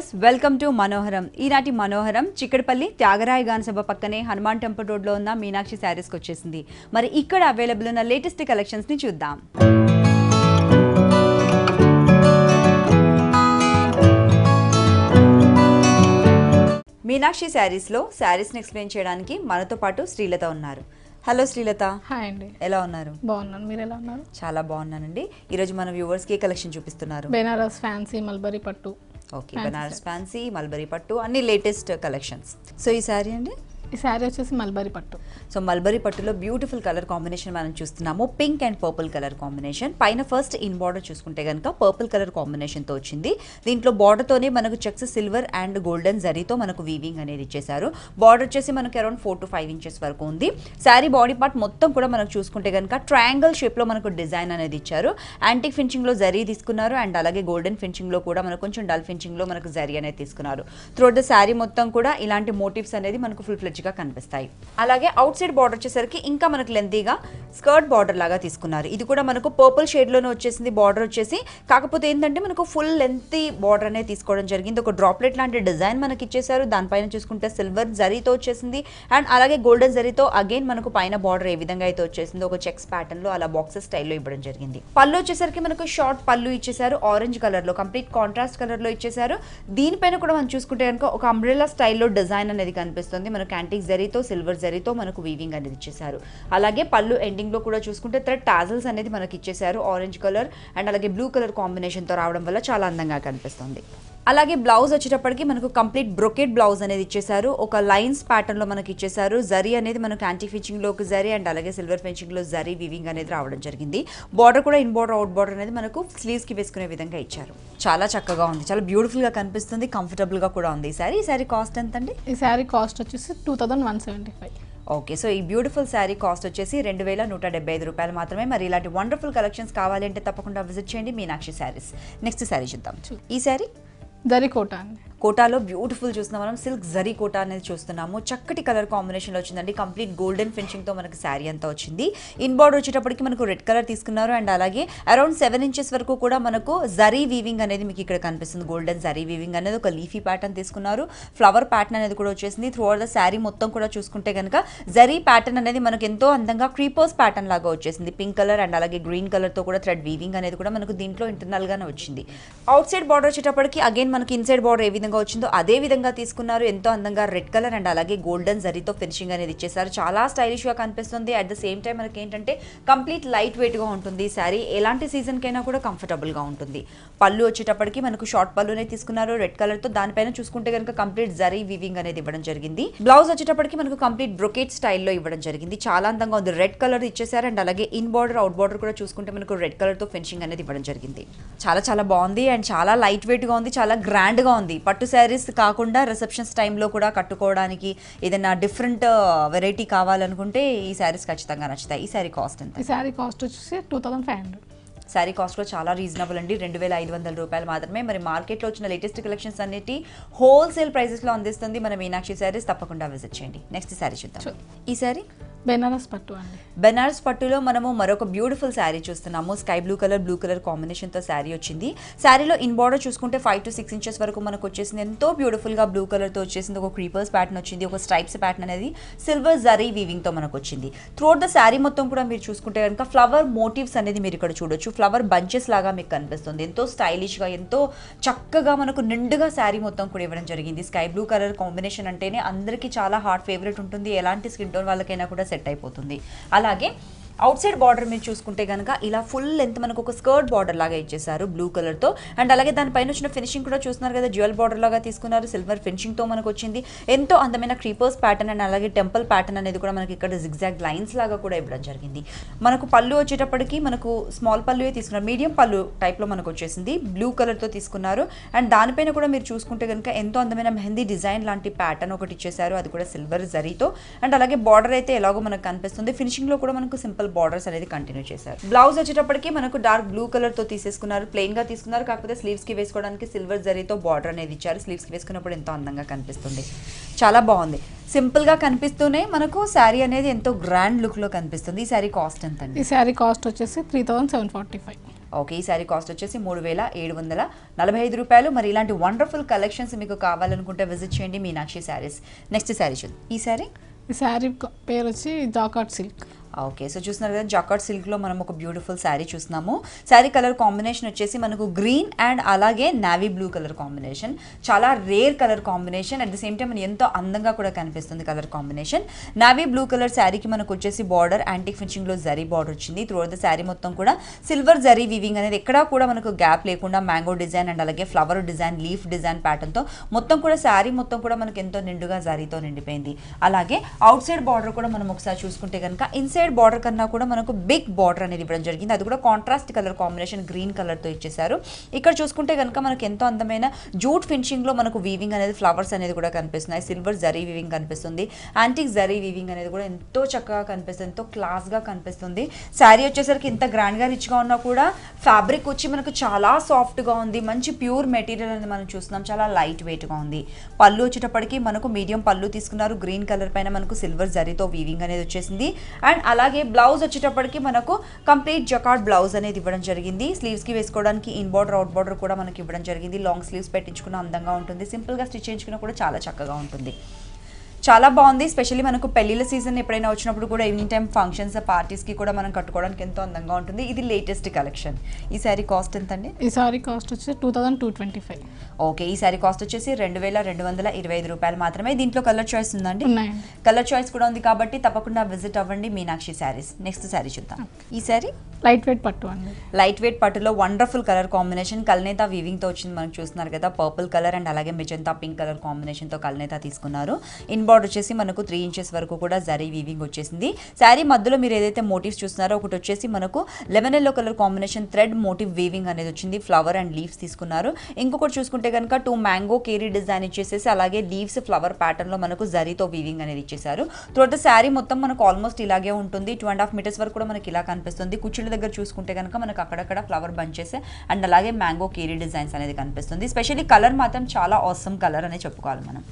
viewers welcome to మనోహరం ఈనాటి మనోహరం చిక్కడపల్లి త్యాగరాయ గానసభ పక్కనే హనుమాన్ టెంపుల్ రోడ్లో ఉన్న మీనాక్షి శారీస్కి వచ్చేసింది మరి ఇక్కడ అవైలబుల్ ఉన్న లేటెస్ట్ కలెక్షన్స్ని చూద్దాం మీనాక్షి శారీస్లో శారీస్ని ఎక్స్ప్లెయిన్ చేయడానికి మనతో పాటు శ్రీలత ఉన్నారు హలో శ్రీలత హాయ్ అండి ఎలా ఉన్నారు బాగున్నాను మీరు ఎలా ఉన్నారు చాలా బాగున్నానండి ఈరోజు మన వ్యూవర్స్కి కలెక్షన్ చూపిస్తున్నారు బెనారస్ ఫ్యాన్సీ మల్బరీ పట్టు ఓకే బనారస్ ఫ్యాన్సీ మల్బరీ పట్టు అన్ని లేటెస్ట్ కలెక్షన్స్ సో ఈ శారీ అండి ఈ శారీ వచ్చేసి మల్బరీ పట్టు సో మల్బరీ పట్టులో బ్యూటిఫుల్ కలర్ కాంబినేషన్ మనం చూస్తున్నాము pink and purple colour combination పైన ఫస్ట్ ఇన్ బార్డర్ చూసుకుంటే కనుక పర్పుల్ కలర్ కాంబినేషన్తో వచ్చింది దీంట్లో బార్డర్తోనే మనకు చెక్స్ సిల్వర్ అండ్ గోల్డెన్ జరీతో మనకు వీవింగ్ అనేది ఇచ్చేశారు బార్డర్ వచ్చేసి మనకు around four to five inches వరకు ఉంది శారీ బాడీ పార్ట్ మొత్తం కూడా మనకు చూసుకుంటే కనుక ట్రయాంగల్ షేప్లో మనకు డిజైన్ అనేది ఇచ్చారు యాంటిక్ ఫినిషింగ్లో జరీ తీసుకున్నారు అండ్ అలాగే గోల్డెన్ ఫినిషింగ్లో కూడా మనకు కొంచెం డల్ ఫినిషింగ్లో మనకు జరీ అనేది తీసుకున్నారు త్రూ ద శారీ మొత్తం కూడా ఇలాంటి మోటివ్స్ అనేది మనకు ఫుల్ ఫ్లెచ్ మంచిగా కనిపిస్తాయి అలాగే అవుట్ సైడ్ బార్డర్ వచ్చేసరికి ఇంకా మనకు లెంతీగా స్కర్ట్ బార్డర్ లాగా తీసుకున్నారు ఇది కూడా మనకు పర్పుల్ షేడ్లోనే వచ్చేసింది బార్డర్ వచ్చేసి కాకపోతే ఏంటంటే మనకు ఫుల్ లెంతీ బార్డర్ అనేది తీసుకోవడం జరిగింది ఒక డ్రాప్లెట్ లాంటి డిజైన్ మనకి ఇచ్చేసారు దానిపైన చూసుకుంటే సిల్వర్ జరీతో వచ్చేసింది అండ్ అలాగే గోల్డెన్ జరీతో అగైన్ మనకు పైన బార్డర్ ఏ విధంగా అయితే వచ్చేసింది ఒక చెక్స్ లో అలా బాక్సెస్ స్టైల్లో ఇవ్వడం జరిగింది పళ్ళు వచ్చేసరికి మనకు షార్ట్ పళ్ళు ఇచ్చేసారు ఆరెంజ్ కలర్ లో కంప్లీట్ కాంట్రాస్ట్ లో ఇచ్చేసారు దీనిపైన కూడా మనం చూసుకుంటే కనుక ఒక అంబ్రెల్లా స్టైల్లో డిజైన్ అనేది కనిపిస్తుంది మనకు యాంటిక్ జరీతో సిల్వర్ జరీతో మనకు వీవింగ్ అనేది ఇచ్చేసారు అలాగే పళ్ళు ఎండింగ్ లో కూడా చూసుకుంటే థ్రెడ్ టాజల్స్ అనేది మనకి ఇచ్చేసారు ఆరెంజ్ కలర్ అండ్ అలాగే బ్లూ కలర్ కాంబినేషన్తో రావడం వల్ల చాలా అందంగా కనిపిస్తుంది అలాగే బ్లౌజ్ వచ్చేటప్పటికి మనకు కంప్లీట్ బ్రొకెట్ బ్లౌజ్ అనేది ఇచ్చేసారు ఒక లైన్స్ ప్యాటర్న్లో మనకి ఇచ్చేసారు జరీ అనేది మనకు యాంటీ లోకి జరీ అండ్ అలాగే సిల్వర్ లో జరీ వివింగ్ అనేది రావడం జరిగింది బార్డర్ కూడా ఇన్ బార్డర్ అవుట్ బార్డర్ అనేది మనకు కి వేసుకునే విధంగా ఇచ్చారు చాలా చక్కగా ఉంది చాలా బ్యూటిఫుల్గా కనిపిస్తుంది కంఫర్టబుల్గా కూడా ఉంది ఈ సారీ సారీ కాస్ట్ ఎంత అండి ఈ సారీ కాస్ట్ వచ్చేసి two thousand one seventy five okay so ఈ బ్యూటిఫుల్ శారీ కాస్ట్ వచ్చేసి రెండు వేల నూట డెబ్బై ఐదు రూపాయలు మాత్రమే మరి ఇలాంటి వండర్ఫుల్ కలెక్షన్స్ కావాలంటే తప్పకుండా విజిట్ చేయండి మీనాక్షి శారీస్ నెక్స్ట్ శారీ చూద్దాం ఈ శారీ Darikotan కోటాలో బ్యూటిఫుల్ చూస్తున్నాం మనం సిల్క్ జరీ కోటా అనేది చూస్తున్నాము చక్కటి కలర్ కాంబినేషన్లో వచ్చిందండి కంప్లీట్ గోల్డెన్ ఫినిషింగ్తో మనకు శారీ అంతా వచ్చింది ఇన్ బార్డర్ వచ్చేటప్పటికి మనకు రెడ్ కలర్ తీసుకున్నారు అండ్ అలాగే అరౌండ్ సెవెన్ ఇంచెస్ వరకు కూడా మనకు జరీ వీవింగ్ అనేది మీకు ఇక్కడ కనిపిస్తుంది గోల్డెన్ జరీ వీవింగ్ అనేది ఒక లీఫీ ప్యాటర్న్ తీసుకున్నారు ఫ్లవర్ ప్యాటర్న్ అనేది కూడా వచ్చేసింది త్రూ ద శారీ మొత్తం కూడా చూసుకుంటే కనుక జరీ ప్యాటర్న్ అనేది మనకు ఎంతో అందంగా క్రీపర్స్ ప్యాటర్న్ లాగా వచ్చేసింది పింక్ కలర్ అండ్ అలాగే గ్రీన్ కలర్తో కూడా థ్రెడ్ వీవింగ్ అనేది కూడా మనకు దీంట్లో ఇంటర్నల్గానే వచ్చింది అవుట్ సైడ్ బార్డర్ వచ్చేటప్పటికి అగైన్ మనకి ఇన్సైడ్ బార్డర్ ఏ విధంగా విధంగా వచ్చిందో అదే విధంగా తీసుకున్నారు ఎంతో అందంగా రెడ్ కలర్ అండ్ అలాగే గోల్డెన్ జరీతో ఫినిషింగ్ అనేది ఇచ్చేసారు చాలా స్టైలిష్ గా కనిపిస్తుంది అట్ ద సేమ్ టైం మనకి ఏంటంటే కంప్లీట్ లైట్ వెయిట్ గా ఉంటుంది శారీ ఎలాంటి సీజన్ కైనా కూడా కంఫర్టబుల్ గా ఉంటుంది పళ్ళు వచ్చేటప్పటికి మనకు షార్ట్ పళ్ళునే తీసుకున్నారు రెడ్ కలర్ తో దానిపైన చూసుకుంటే కనుక కంప్లీట్ జరీ వివింగ్ అనేది ఇవ్వడం జరిగింది బ్లౌజ్ వచ్చేటప్పటికి మనకు కంప్లీట్ బ్రొకేట్ స్టైల్లో ఇవ్వడం జరిగింది చాలా అందంగా ఉంది రెడ్ కలర్ ఇచ్చేసారు అండ్ అలాగే ఇన్ బార్డర్ అవుట్ బార్డర్ కూడా చూసుకుంటే మనకు రెడ్ కలర్ తో ఫినిషింగ్ అనేది ఇవ్వడం జరిగింది చాలా చాలా బాగుంది అండ్ చాలా లైట్ వెయిట్ గా ఉంది చాలా గ్రాండ్ గా ఉంది పట్టు శారీస్ కాకుండా రిసెప్షన్స్ టైంలో కూడా కట్టుకోవడానికి ఏదైనా డిఫరెంట్ వెరైటీ కావాలనుకుంటే ఈ శారీస్ ఖచ్చితంగా నచ్చుతాయి ఈ శారీ కాస్ట్ ఎంత ఈ శారీ కాస్ట్ వచ్చేసి two thousand five hundred sari కాస్ట్లో చాలా రీజనబుల్ అండి రెండు వేల ఐదు వందల రూపాయలు మాత్రమే మరి మార్కెట్లో వచ్చిన లేటెస్ట్ కలెక్షన్స్ అన్నిటి హోల్సేల్ ప్రైజెస్లో అందిస్తుంది మన మీనాక్షి శారీస్ తప్పకుండా విజిట్ చేయండి నెక్స్ట్ శారీ చూద్దాం ఈ శారీ బెనారస్ పట్టు అండి బెనారస్ పట్టులో మనము మరొక బ్యూటిఫుల్ శారీ చూస్తున్నాము sky blue colour blue colour కాంబినేషన్తో శారీ వచ్చింది శారీలో ఇన్ బార్డర్ చూసుకుంటే ఫైవ్ టు సిక్స్ ఇంచెస్ వరకు మనకు వచ్చేసింది ఎంతో బ్యూటిఫుల్గా బ్లూ కలర్తో వచ్చేసింది ఒక క్రీపర్స్ ప్యాటర్న్ వచ్చింది ఒక స్ట్రైప్స్ ప్యాటర్న్ అనేది సిల్వర్ జరీ తో మనకు వచ్చింది త్రూఅవుట్ ద శారీ మొత్తం కూడా మీరు చూసుకుంటే కనుక ఫ్లవర్ మోటివ్స్ అనేది మీరు ఇక్కడ చూడొచ్చు ఫ్లవర్ బంచెస్ లాగా మీకు కనిపిస్తుంది ఎంతో స్టైలిష్ గా ఎంతో చక్కగా మనకు నిండుగా శారీ మొత్తం కూడా ఇవ్వడం జరిగింది స్కై బ్లూ కలర్ కాంబినేషన్ అంటేనే అందరికీ చాలా హార్ట్ ఫేవరెట్ ఉంటుంది ఎలాంటి స్కిన్ టోన్ వాళ్ళకైనా కూడా సెట్ అయిపోతుంది అలాగే అవుట్ సైడ్ బార్డర్ మీరు చూసుకుంటే కనుక ఇలా ఫుల్ లెంత్ మనకు ఒక స్కర్ట్ బార్డర్ లాగా ఇచ్చేసారు బ్లూ కలర్ తో అండ్ అలాగే దానిపైన వచ్చిన ఫినిషింగ్ కూడా చూస్తున్నారు కదా జ్యువెల్ బార్డర్ లాగా తీసుకున్నారు సిల్వర్ ఫినిషింగ్ తో మనకు వచ్చింది ఎంతో అందమైన క్రీపర్స్ ప్యాటర్న్ అండ్ అలాగే టెంపుల్ ప్యాటర్న్ అనేది కూడా మనకి ఇక్కడ జిగ్జాగ్ లైన్స్ లాగా కూడా ఇవ్వడం జరిగింది మనకు పళ్ళు వచ్చేటప్పటికి మనకు స్మాల్ పళ్ళువే తీసుకున్నారు మీడియం పళ్ళు టైప్ లో మనకు వచ్చేసింది బ్లూ కలర్ తో తీసుకున్నారు అండ్ దానిపైన కూడా మీరు చూసుకుంటే కనుక ఎంతో అందమైన మెహందీ డిజైన్ లాంటి ప్యాటర్న్ ఒకటి ఇచ్చేసారు అది కూడా సిల్వర్ జరీతో అండ్ అలాగే బార్డర్ అయితే ఎలాగో మనకు కనిపిస్తుంది ఫినిషింగ్ లో కూడా మనకు సింపుల్ సింపుల్ బార్డర్స్ అనేది కంటిన్యూ చేశారు బ్లౌజ్ వచ్చేటప్పటికి మనకు డార్క్ బ్లూ కలర్ తో తీసేసుకున్నారు ప్లెయిన్ గా తీసుకున్నారు కాకపోతే స్లీవ్స్ కి వేసుకోవడానికి సిల్వర్ జరీతో బార్డర్ అనేది ఇచ్చారు స్లీవ్స్ కి వేసుకున్నప్పుడు ఎంతో అందంగా కనిపిస్తుంది చాలా బాగుంది సింపుల్ గా కనిపిస్తూనే మనకు శారీ అనేది ఎంతో గ్రాండ్ లుక్ లో కనిపిస్తుంది ఈ శారీ కాస్ట్ ఎంత అండి ఈ శారీ కాస్ట్ వచ్చేసి three thousand seven forty five okay ఈ శారీ కాస్ట్ వచ్చేసి మూడు వేల ఏడు వందల నలభై ఐదు రూపాయలు మరి ఇలాంటి వండర్ఫుల్ కలెక్షన్స్ మీకు కావాలనుకుంటే విజిట్ చేయండి మీనాక్షి శారీస్ నెక్స్ట్ శారీ చూద్దాం ఈ శారీ ఈ శారీ పేరు వచ్చి jacquard silk okay ah, so చూస్తున్నారు కదా జాకాట్ సిల్క్లో మనం ఒక బ్యూటిఫుల్ శారీ చూస్తున్నాము శారీ కలర్ కాంబినేషన్ వచ్చేసి మనకు గ్రీన్ అండ్ అలాగే నావీ బ్లూ కలర్ కాంబినేషన్ చాలా rare colour combination at the same time ఎంతో అందంగా కూడా కనిపిస్తుంది colour combination navy blue colour శారీకి మనకు వచ్చేసి బార్డర్ యాంటిక్ ఫినిషింగ్లో జరీ బార్డర్ వచ్చింది త్రూఅవుట్ ద శారీ మొత్తం కూడా సిల్వర్ జరీ వివింగ్ అనేది ఎక్కడా కూడా మనకు గ్యాప్ లేకుండా మ్యాంగో డిజైన్ అండ్ అలాగే ఫ్లవర్ డిజైన్ లీఫ్ డిజైన్ ప్యాటర్న్తో మొత్తం కూడా శారీ మొత్తం కూడా మనకు ఎంతో నిండుగా జరీతో నిండిపోయింది అలాగే అవుట్ సైడ్ బార్డర్ కూడా మనం ఒకసారి చూసుకుంటే కనుక ఇన్సైడ్ రెడీమేడ్ బార్డర్ కన్నా కూడా మనకు బిగ్ బార్డర్ అనేది ఇవ్వడం జరిగింది అది కూడా కాంట్రాస్ట్ కలర్ కాంబినేషన్ గ్రీన్ కలర్తో ఇచ్చేసారు ఇక్కడ చూసుకుంటే కనుక మనకు ఎంతో అందమైన జూట్ ఫినిషింగ్లో మనకు వీవింగ్ అనేది ఫ్లవర్స్ అనేది కూడా కనిపిస్తున్నాయి సిల్వర్ జరీ వీవింగ్ కనిపిస్తుంది యాంటిక్ జరీ వీవింగ్ అనేది కూడా ఎంతో చక్కగా కనిపిస్తుంది ఎంతో క్లాస్గా కనిపిస్తుంది శారీ వచ్చేసరికి ఇంత గ్రాండ్గా రిచ్గా ఉన్నా కూడా ఫ్యాబ్రిక్ వచ్చి మనకు చాలా సాఫ్ట్గా ఉంది మంచి ప్యూర్ మెటీరియల్ అనేది మనం చూస్తున్నాం చాలా లైట్ వెయిట్గా ఉంది పళ్ళు వచ్చేటప్పటికి మనకు మీడియం పళ్ళు తీసుకున్నారు గ్రీన్ కలర్ పైన మనకు సిల్వర్ జరీతో వీవింగ్ అనేది వచ్చేసింది అండ్ అలాగే బ్లౌజ్ వచ్చేటప్పటికి మనకు కంప్లీట్ జకాడ్ బ్లౌజ్ అనేది ఇవ్వడం జరిగింది స్లీవ్స్కి వేసుకోవడానికి ఇన్ బార్డర్ అవుట్ బార్డర్ కూడా మనకి ఇవ్వడం జరిగింది లాంగ్ స్లీవ్స్ పెట్టించుకున్న అందంగా ఉంటుంది సింపుల్గా స్టిచ్ చేయించుకున్న కూడా చాలా చక్కగా ఉంటుంది చాలా బాగుంది స్పెషల్లీ మనకు పెళ్ళిళ్ళ సీజన్ ఎప్పుడైనా వచ్చినప్పుడు కూడా ఈవినింగ్ టైం ఫంక్షన్స్ పార్టీస్కి కూడా మనం కట్టుకోవడానికి ఎంతో అందంగా ఉంటుంది ఇది లేటెస్ట్ కలెక్షన్ ఈ సారీ కాస్ట్ ఎంత అండి ఈ సారీ కాస్ట్ వచ్చి two thousand two twenty five okay ఈ సారీ కాస్ట్ వచ్చేసి రెండు వేల రెండు వందల ఇరవై ఐదు రూపాయలు మాత్రమే దీంట్లో కలర్ చాయిస్ ఉందండి కలర్ చాయిస్ కూడా ఉంది కాబట్టి తప్పకుండా విజిట్ అవ్వండి మీనాక్షి శారీస్ నెక్స్ట్ శారీ చూద్దాం ఈ శారీ లైట్ వెయిట్ పట్టు అండి లైట్ వెయిట్ పట్టులో వండర్ఫుల్ కలర్ కాంబినేషన్ కల్నేత తో వచ్చింది మనం చూస్తున్నారు కదా పర్పుల్ కలర్ అండ్ అలాగే మిజంతా పింక్ కలర్ కాంబినేషన్ తో కల్నేత తీసుకున్నారు ఇన్ బార్డర్ వచ్చేసి మనకు త్రీ ఇంచెస్ వరకు కూడా జరీ వీవింగ్ వచ్చేసింది శారీ మధ్యలో మీరు ఏదైతే మోటివ్స్ చూస్తున్నారో ఒకటి వచ్చేసి మనకు lemon yellow colour combination thread motif weaving అనేది వచ్చింది ఫ్లవర్ అండ్ లీవ్స్ తీసుకున్నారు ఇంకొకటి చూసుకుంటే కనుక టూ మ్యాంగో కేరీ డిజైన్ ఇచ్చేసేసి అలాగే లీవ్స్ ఫ్లవర్ ప్యాటర్న్ లో మనకు జరీతో వీవింగ్ అనేది ఇచ్చేసారు త్రోట శారీ మొత్తం మనకు ఆల్మోస్ట్ ఇలాగే ఉంటుంది టూ అండ్ హాఫ్ మీటర్స్ వరకు కూడా మనకి ఇలా కనిపిస్తుంది కుచ్చులు చెట్ల దగ్గర చూసుకుంటే కనుక మనకు అక్కడక్కడ ఫ్లవర్ బంచెస్ అండ్ అలాగే మ్యాంగో కేరీ డిజైన్స్ అనేది కనిపిస్తుంది స్పెషల్లీ కలర్ మాత్రం చాలా ఆసమ్ కలర్ అనే చెప్పుకోవాలి మనం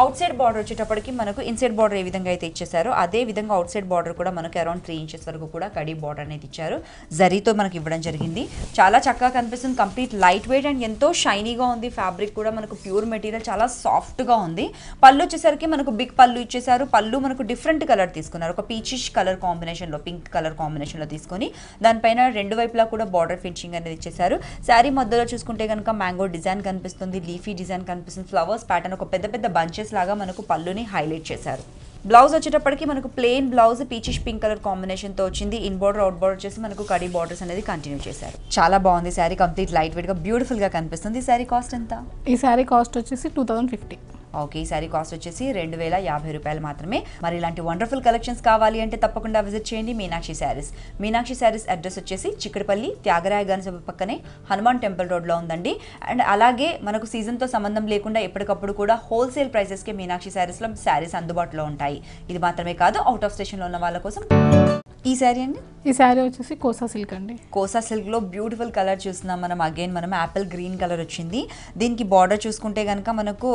అవుట్ సైడ్ బార్డర్ వచ్చేటప్పటికి మనకు ఇన్సైడ్ బార్డర్ ఏ విధంగా అయితే ఇచ్చేసారో అదే విధంగా అవుట్ సైడ్ బార్డర్ కూడా మనకు అరౌండ్ త్రీ ఇంచెస్ వరకు కూడా కడీ బార్డర్ అనేది ఇచ్చారు జరీతో మనకి ఇవ్వడం జరిగింది చాలా చక్కగా కనిపిస్తుంది కంప్లీట్ లైట్ వెయిట్ అండ్ ఎంతో షైనీగా ఉంది ఫ్యాబ్రిక్ కూడా మనకు ప్యూర్ మెటీరియల్ చాలా సాఫ్ట్గా ఉంది పళ్ళు వచ్చేసరికి మనకు బిగ్ పళ్ళు ఇచ్చేసారు పళ్ళు మనకు డిఫరెంట్ కలర్ తీసుకున్నారు ఒక పీచిష్ కలర్ కాంబినేషన్లో పింక్ కలర్ కాంబినేషన్లో తీసుకొని దానిపైన రెండు వైపులా కూడా బార్డర్ ఫినిషింగ్ అనేది ఇచ్చేసారు శారీ మధ్యలో చూసుకుంటే కనుక మ్యాంగో డిజైన్ కనిపిస్తుంది లీఫీ డిజైన్ కనిపిస్తుంది ఫ్లవర్స్ ప్యాటర్న్ ఒక పెద్ద పెద్ద బంచ్ మ్యాచెస్ లాగా మనకు పళ్ళుని హైలైట్ చేశారు బ్లౌజ్ వచ్చేటప్పటికి మనకు plain blouse peachish pink colour combination తో వచ్చింది ఇన్ బోర్డర్ అవుట్ బార్డర్ వచ్చేసి మనకు కడీ బోర్డర్స్ అనేది కంటిన్యూ చేశారు చాలా బాగుంది శారీ కంప్లీట్ లైట్ బ్యూటిఫుల్ గా కనిపిస్తుంది ఈ శారీ కాస్ట్ ఎంత ఈ శారీ కాస్ట్ వచ్చేసి టూ థౌసండ్ ఫిఫ్టీ ఓకే ఈ శారీ కాస్ట్ వచ్చేసి రెండు వేల యాభై రూపాయలు మాత్రమే మరి ఇలాంటి వండర్ఫుల్ కలెక్షన్స్ కావాలి అంటే తప్పకుండా విజిట్ చేయండి మీనాక్షి శారీస్ మీనాక్షి శారీస్ అడ్రస్ వచ్చేసి చిక్కడపల్లి త్యాగరాయ గణసభ పక్కనే హనుమాన్ టెంపుల్ రోడ్లో ఉందండి అండ్ అలాగే మనకు సీజన్తో సంబంధం లేకుండా ఎప్పటికప్పుడు కూడా హోల్సేల్ కి మీనాక్షి శారీస్లో శారీస్ అందుబాటులో ఉంటాయి ఇది మాత్రమే కాదు అవుట్ ఆఫ్ స్టేషన్లో ఉన్న వాళ్ళ కోసం ఈ శారీ అండి ఈ శారీ వచ్చేసి కోసా సిల్క్ అండి కోసా సిల్క్ లో బ్యూటిఫుల్ కలర్ చూస్తున్నాం మనం అగైన్ మనం యాపిల్ గ్రీన్ కలర్ వచ్చింది దీనికి బార్డర్ చూసుకుంటే కనుక మనకు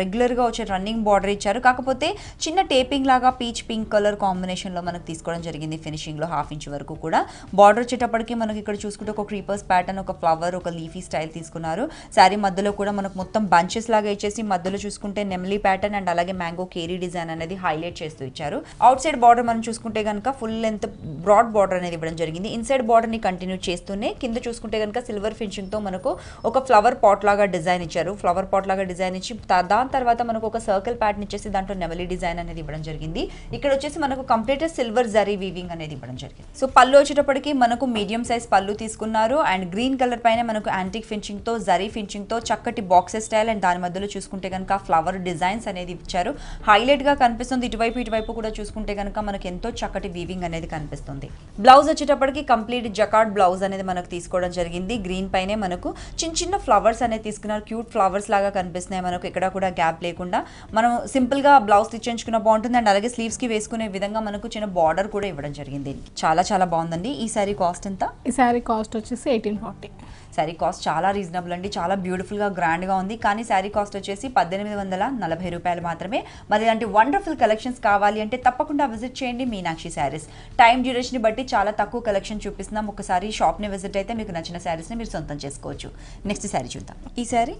రెగ్యులర్ గా వచ్చే రన్నింగ్ బార్డర్ ఇచ్చారు కాకపోతే చిన్న టేపింగ్ లాగా పీచ్ పింక్ కలర్ కాంబినేషన్ లో మనకు తీసుకోవడం జరిగింది ఫినిషింగ్ లో హాఫ్ ఇంచ్ వరకు కూడా బార్డర్ వచ్చేటప్పటికి మనకి ఇక్కడ చూసుకుంటే ఒక క్రీపర్స్ ప్యాటర్న్ ఒక ఫ్లవర్ ఒక లీఫీ స్టైల్ తీసుకున్నారు శారీ మధ్యలో కూడా మనకు మొత్తం బంచెస్ లాగా ఇచ్చేసి మధ్యలో చూసుకుంటే నెమ్లీ ప్యాటర్న్ అండ్ అలాగే మ్యాంగో కేరీ డిజైన్ అనేది హైలైట్ చేస్తూ ఇచ్చారు అవుట్ సైడ్ బార్డర్ మనం చూసుకుంటే కనుక ఫుల్ ఎంత బ్రాడ్ బార్డర్ అనేది ఇవ్వడం జరిగింది ఇన్సైడ్ బార్డర్ని కంటిన్యూ చేస్తూనే కింద చూసుకుంటే కనుక సిల్వర్ ఫినిషింగ్తో మనకు ఒక ఫ్లవర్ పాట్ లాగా డిజైన్ ఇచ్చారు ఫ్లవర్ పాట్ లాగా డిజైన్ ఇచ్చి దాని తర్వాత మనకు ఒక సర్కిల్ ప్యాటర్న్ ఇచ్చేసి దాంట్లో నెవలీ డిజైన్ అనేది ఇవ్వడం జరిగింది ఇక్కడ వచ్చేసి మనకు కంప్లీట్ సిల్వర్ జరీ వీవింగ్ అనేది ఇవ్వడం జరిగింది సో పళ్ళు వచ్చేటప్పటికి మనకు మీడియం సైజ్ పళ్ళు తీసుకున్నారు అండ్ గ్రీన్ కలర్ పైన మనకు యాంటిక్ ఫినిషింగ్తో జరీ ఫినిషింగ్తో చక్కటి బాక్సెస్ స్టైల్ అండ్ దాని మధ్యలో చూసుకుంటే కనుక ఫ్లవర్ డిజైన్స్ అనేది ఇచ్చారు హైలైట్గా కనిపిస్తుంది ఇటువైపు ఇటువైపు కూడా చూసుకుంటే కనుక మనకు ఎంతో చక్కటి వీవింగ్ అనేది అనేది కనిపిస్తుంది బ్లౌజ్ వచ్చేటప్పటికి కంప్లీట్ జకాట్ బ్లౌజ్ అనేది మనకు తీసుకోవడం జరిగింది గ్రీన్ పైనే మనకు చిన్న చిన్న ఫ్లవర్స్ అనేది తీసుకున్నారు క్యూట్ ఫ్లవర్స్ లాగా కనిపిస్తున్నాయి మనకు ఎక్కడ కూడా గ్యాప్ లేకుండా మనం సింపుల్ గా బ్లౌజ్ తెచ్చేయించుకున్న బాగుంటుంది అండ్ అలాగే స్లీవ్స్ కి వేసుకునే విధంగా మనకు చిన్న బార్డర్ కూడా ఇవ్వడం జరిగింది చాలా చాలా బాగుందండి ఈ శారీ కాస్ట్ ఎంత ఈ శారీ కాస్ట్ వచ్చేసి ఎయిటీన్ ఫార్టీ శారీ కాస్ట్ చాలా రీజనబుల్ అండి చాలా బ్యూటిఫుల్గా గ్రాండ్గా ఉంది కానీ శారీ కాస్ట్ వచ్చేసి పద్దెనిమిది వందల నలభై రూపాయలు మాత్రమే మరి ఇలాంటి వండర్ఫుల్ కలెక్షన్స్ కావాలి అంటే తప్పకుండా విజిట్ చేయండి మీనాక్షి శారీస్ టైం డ్యూరేషన్ని బట్టి చాలా తక్కువ కలెక్షన్ చూపిస్తున్నాం ఒకసారి షాప్ని విజిట్ అయితే మీకు నచ్చిన శారీస్ని మీరు సొంతం చేసుకోవచ్చు నెక్స్ట్ శారీ చూద్దాం ఈ శారీ